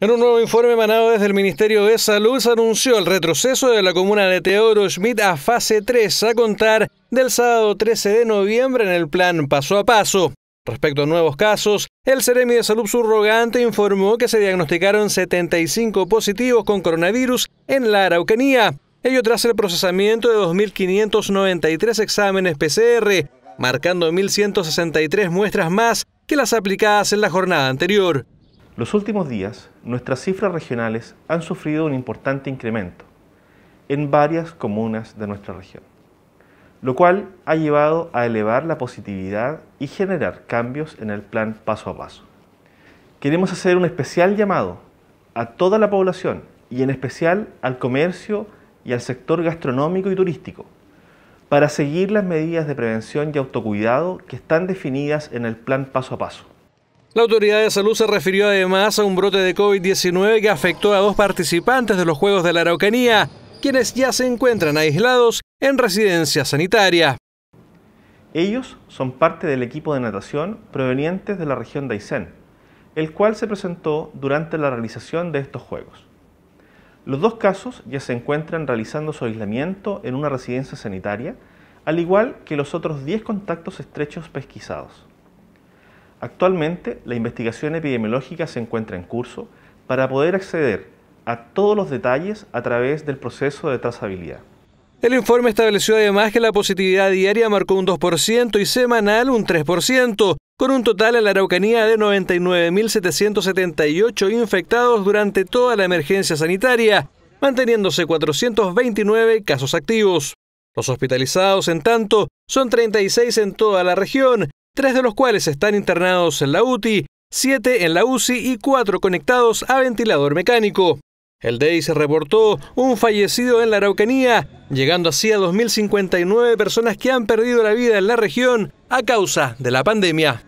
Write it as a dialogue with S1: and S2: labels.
S1: En un nuevo informe emanado desde el Ministerio de Salud se anunció el retroceso de la comuna de Teoro Schmidt a fase 3 a contar del sábado 13 de noviembre en el plan paso a paso. Respecto a nuevos casos, el Ceremi de Salud Surrogante informó que se diagnosticaron 75 positivos con coronavirus en la Araucanía, ello tras el procesamiento de 2.593 exámenes PCR, marcando 1.163 muestras más que las aplicadas en la jornada anterior. Los
S2: últimos días, nuestras cifras regionales han sufrido un importante incremento en varias comunas de nuestra región, lo cual ha llevado a elevar la positividad y generar cambios en el plan paso a paso. Queremos hacer un especial llamado a toda la población y en especial al comercio y al sector gastronómico y turístico para seguir las medidas de prevención y autocuidado que están definidas en el plan paso a paso.
S1: La autoridad de salud se refirió además a un brote de COVID-19 que afectó a dos participantes de los Juegos de la Araucanía, quienes ya se encuentran aislados en residencia sanitaria. Ellos son
S2: parte del equipo de natación provenientes de la región de Aysén, el cual se presentó durante la realización de estos Juegos. Los dos casos ya se encuentran realizando su aislamiento en una residencia sanitaria, al igual que los otros 10 contactos estrechos pesquisados. Actualmente, la investigación epidemiológica se encuentra en curso para poder acceder a todos los detalles a través del proceso de trazabilidad.
S1: El informe estableció además que la positividad diaria marcó un 2% y semanal un 3%, con un total en la Araucanía de 99.778 infectados durante toda la emergencia sanitaria, manteniéndose 429 casos activos. Los hospitalizados, en tanto, son 36 en toda la región, tres de los cuales están internados en la UTI, siete en la UCI y cuatro conectados a ventilador mecánico. El se reportó un fallecido en la Araucanía, llegando así a 2.059 personas que han perdido la vida en la región a causa de la pandemia.